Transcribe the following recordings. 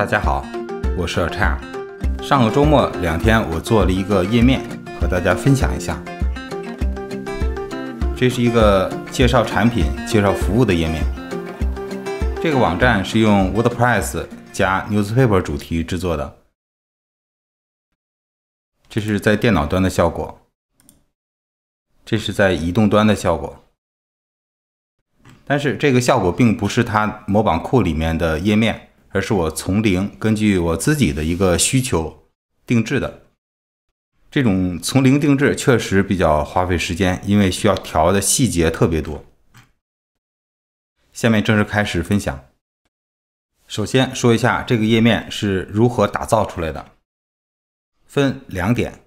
大家好，我是小 r 上个周末两天，我做了一个页面和大家分享一下。这是一个介绍产品、介绍服务的页面。这个网站是用 WordPress 加 Newspaper 主题制作的。这是在电脑端的效果，这是在移动端的效果。但是这个效果并不是它模板库里面的页面。而是我从零根据我自己的一个需求定制的，这种从零定制确实比较花费时间，因为需要调的细节特别多。下面正式开始分享，首先说一下这个页面是如何打造出来的，分两点，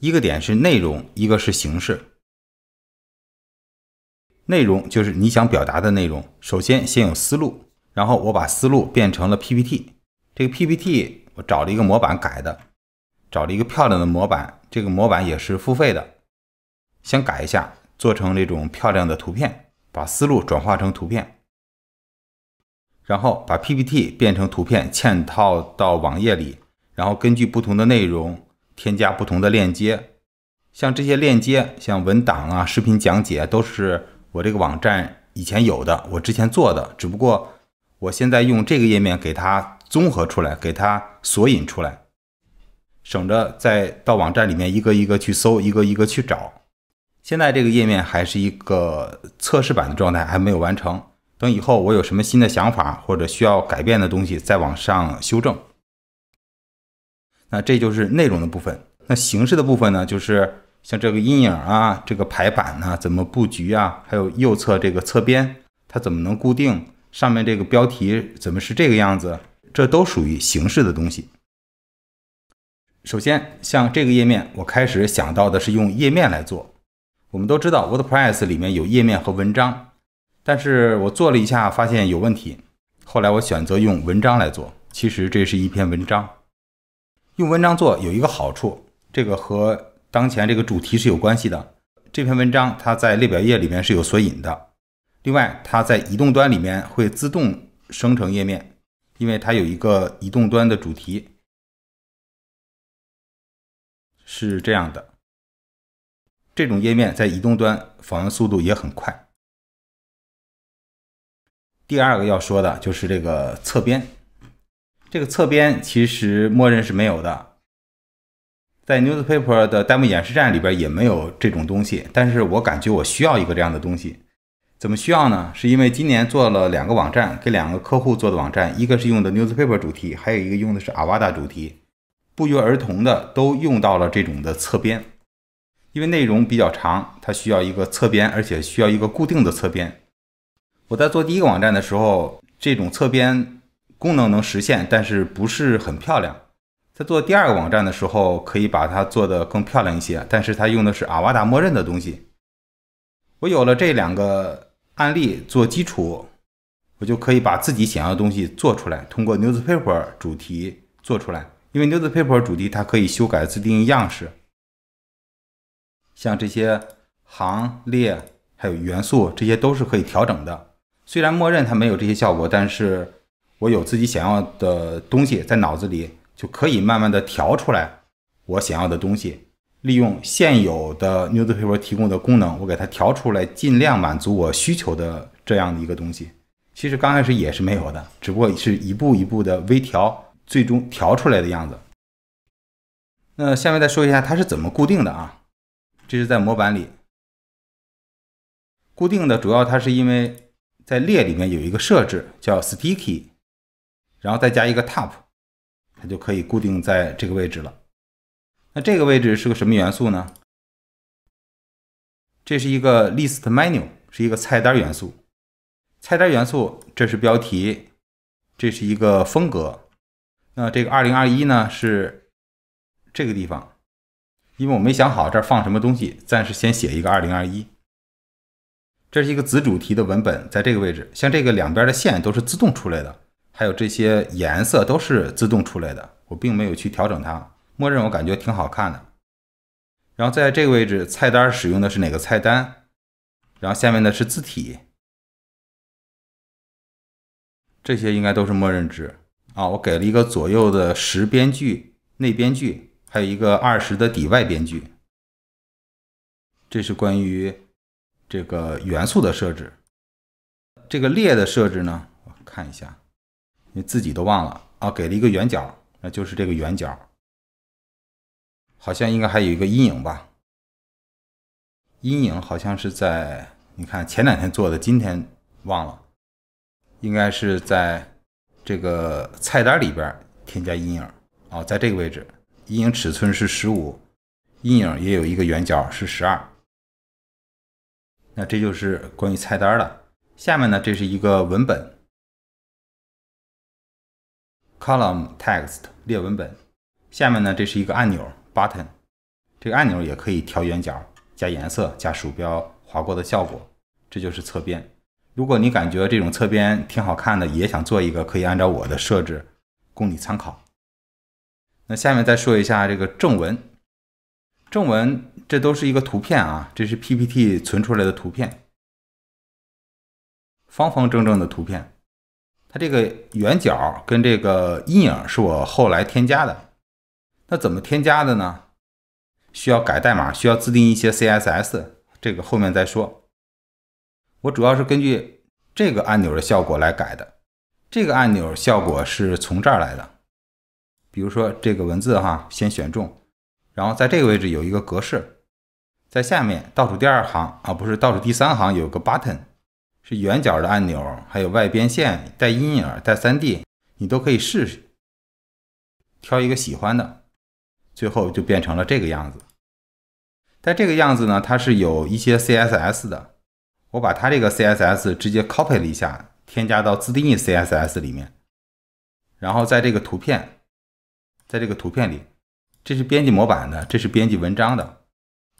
一个点是内容，一个是形式。内容就是你想表达的内容，首先先有思路。然后我把思路变成了 PPT，这个 PPT 我找了一个模板改的，找了一个漂亮的模板，这个模板也是付费的，先改一下，做成这种漂亮的图片，把思路转化成图片，然后把 PPT 变成图片嵌套到网页里，然后根据不同的内容添加不同的链接，像这些链接，像文档啊、视频讲解都是我这个网站以前有的，我之前做的，只不过。我现在用这个页面给它综合出来，给它索引出来，省着再到网站里面一个一个去搜，一个一个去找。现在这个页面还是一个测试版的状态，还没有完成。等以后我有什么新的想法或者需要改变的东西，再往上修正。那这就是内容的部分，那形式的部分呢？就是像这个阴影啊，这个排版呢，怎么布局啊？还有右侧这个侧边，它怎么能固定？上面这个标题怎么是这个样子？这都属于形式的东西。首先，像这个页面，我开始想到的是用页面来做。我们都知道，WordPress 里面有页面和文章，但是我做了一下发现有问题。后来我选择用文章来做。其实这是一篇文章，用文章做有一个好处，这个和当前这个主题是有关系的。这篇文章它在列表页里面是有索引的。另外，它在移动端里面会自动生成页面，因为它有一个移动端的主题，是这样的。这种页面在移动端访问速度也很快。第二个要说的就是这个侧边，这个侧边其实默认是没有的，在 Newspaper 的 demo 演示站里边也没有这种东西，但是我感觉我需要一个这样的东西。怎么需要呢？是因为今年做了两个网站，给两个客户做的网站，一个是用的 Newspaper 主题，还有一个用的是 a 瓦 d 主题，不约而同的都用到了这种的侧边，因为内容比较长，它需要一个侧边，而且需要一个固定的侧边。我在做第一个网站的时候，这种侧边功能能实现，但是不是很漂亮。在做第二个网站的时候，可以把它做的更漂亮一些，但是它用的是 a 瓦 d 默认的东西。我有了这两个。案例做基础，我就可以把自己想要的东西做出来。通过 Newspaper 主题做出来，因为 Newspaper 主题它可以修改自定义样式，像这些行列还有元素，这些都是可以调整的。虽然默认它没有这些效果，但是我有自己想要的东西在脑子里，就可以慢慢的调出来我想要的东西。利用现有的 NewsPaper 提供的功能，我给它调出来，尽量满足我需求的这样的一个东西。其实刚开始也是没有的，只不过是一步一步的微调，最终调出来的样子。那下面再说一下它是怎么固定的啊？这是在模板里固定的，主要它是因为在列里面有一个设置叫 Sticky，然后再加一个 Top，它就可以固定在这个位置了。那这个位置是个什么元素呢？这是一个 list menu，是一个菜单元素。菜单元素，这是标题，这是一个风格。那这个二零二一呢？是这个地方，因为我没想好这儿放什么东西，暂时先写一个二零二一。这是一个子主题的文本，在这个位置。像这个两边的线都是自动出来的，还有这些颜色都是自动出来的，我并没有去调整它。默认我感觉挺好看的，然后在这个位置菜单使用的是哪个菜单？然后下面的是字体，这些应该都是默认值啊。我给了一个左右的十边距内边距，还有一个二十的底外边距。这是关于这个元素的设置。这个列的设置呢？我看一下，你自己都忘了啊。给了一个圆角，那就是这个圆角。好像应该还有一个阴影吧，阴影好像是在你看前两天做的，今天忘了，应该是在这个菜单里边添加阴影啊，在这个位置，阴影尺寸是十五，阴影也有一个圆角是十二。那这就是关于菜单的，下面呢这是一个文本，column text 列文本，下面呢这是一个按钮。Button 这个按钮也可以调圆角、加颜色、加鼠标划过的效果，这就是侧边。如果你感觉这种侧边挺好看的，也想做一个，可以按照我的设置供你参考。那下面再说一下这个正文。正文这都是一个图片啊，这是 PPT 存出来的图片，方方正正的图片。它这个圆角跟这个阴影是我后来添加的。那怎么添加的呢？需要改代码，需要自定义一些 CSS，这个后面再说。我主要是根据这个按钮的效果来改的。这个按钮效果是从这儿来的，比如说这个文字哈，先选中，然后在这个位置有一个格式，在下面倒数第二行啊，不是倒数第三行，有个 button 是圆角的按钮，还有外边线、带阴影、带 3D，你都可以试试，挑一个喜欢的。最后就变成了这个样子，但这个样子呢，它是有一些 CSS 的，我把它这个 CSS 直接 copy 了一下，添加到自定义 CSS 里面，然后在这个图片，在这个图片里，这是编辑模板的，这是编辑文章的，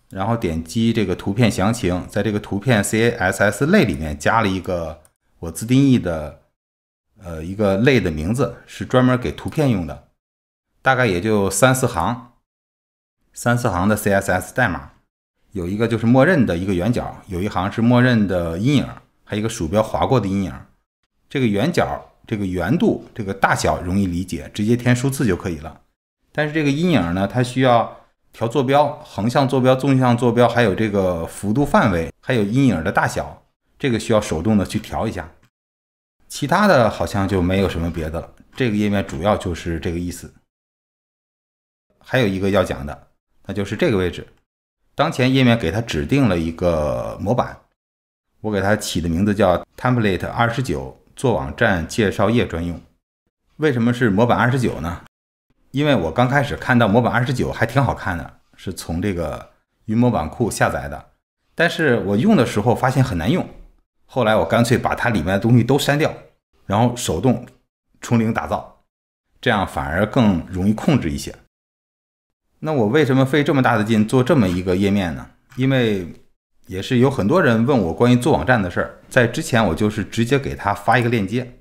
然后点击这个图片详情，在这个图片 CSS 类里面加了一个我自定义的，呃，一个类的名字是专门给图片用的。大概也就三四行，三四行的 CSS 代码，有一个就是默认的一个圆角，有一行是默认的阴影，还有一个鼠标划过的阴影。这个圆角，这个圆度，这个大小容易理解，直接填数字就可以了。但是这个阴影呢，它需要调坐标，横向坐标、纵向坐标，还有这个幅度范围，还有阴影的大小，这个需要手动的去调一下。其他的好像就没有什么别的了。这个页面主要就是这个意思。还有一个要讲的，那就是这个位置，当前页面给它指定了一个模板，我给它起的名字叫 template 二十九，做网站介绍页专用。为什么是模板二十九呢？因为我刚开始看到模板二十九还挺好看的，是从这个云模板库下载的，但是我用的时候发现很难用，后来我干脆把它里面的东西都删掉，然后手动从零打造，这样反而更容易控制一些。那我为什么费这么大的劲做这么一个页面呢？因为也是有很多人问我关于做网站的事儿，在之前我就是直接给他发一个链接，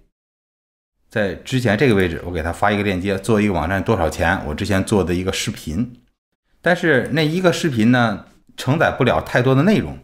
在之前这个位置我给他发一个链接，做一个网站多少钱？我之前做的一个视频，但是那一个视频呢承载不了太多的内容，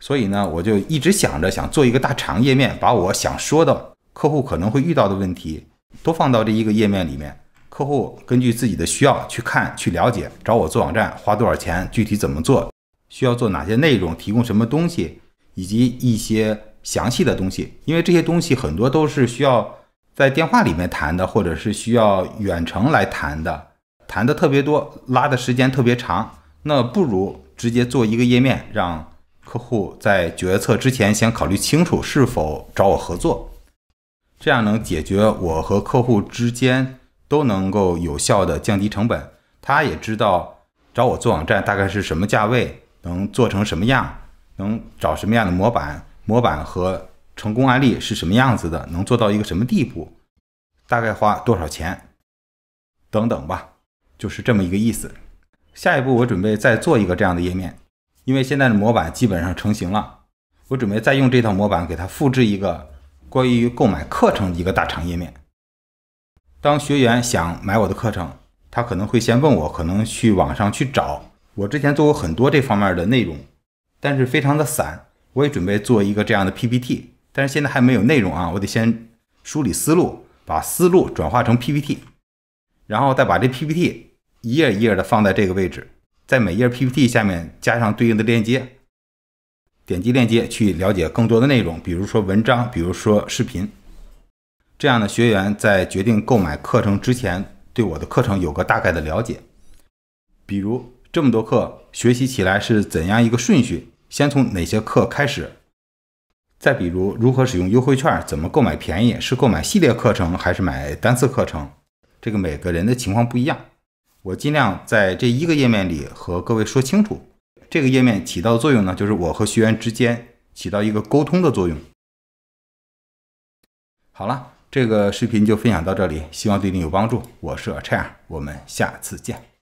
所以呢我就一直想着想做一个大长页面，把我想说的客户可能会遇到的问题都放到这一个页面里面。客户根据自己的需要去看、去了解，找我做网站花多少钱，具体怎么做，需要做哪些内容，提供什么东西，以及一些详细的东西。因为这些东西很多都是需要在电话里面谈的，或者是需要远程来谈的，谈的特别多，拉的时间特别长，那不如直接做一个页面，让客户在决策之前先考虑清楚是否找我合作，这样能解决我和客户之间。都能够有效的降低成本，他也知道找我做网站大概是什么价位，能做成什么样，能找什么样的模板，模板和成功案例是什么样子的，能做到一个什么地步，大概花多少钱，等等吧，就是这么一个意思。下一步我准备再做一个这样的页面，因为现在的模板基本上成型了，我准备再用这套模板给它复制一个关于购买课程的一个大长页面。当学员想买我的课程，他可能会先问我，可能去网上去找。我之前做过很多这方面的内容，但是非常的散。我也准备做一个这样的 PPT，但是现在还没有内容啊，我得先梳理思路，把思路转化成 PPT，然后再把这 PPT 一页一页的放在这个位置，在每页 PPT 下面加上对应的链接，点击链接去了解更多的内容，比如说文章，比如说视频。这样的学员在决定购买课程之前，对我的课程有个大概的了解。比如这么多课学习起来是怎样一个顺序，先从哪些课开始？再比如如何使用优惠券，怎么购买便宜？是购买系列课程还是买单次课程？这个每个人的情况不一样，我尽量在这一个页面里和各位说清楚。这个页面起到的作用呢，就是我和学员之间起到一个沟通的作用。好了。这个视频就分享到这里，希望对你有帮助。我是蔡尔，我们下次见。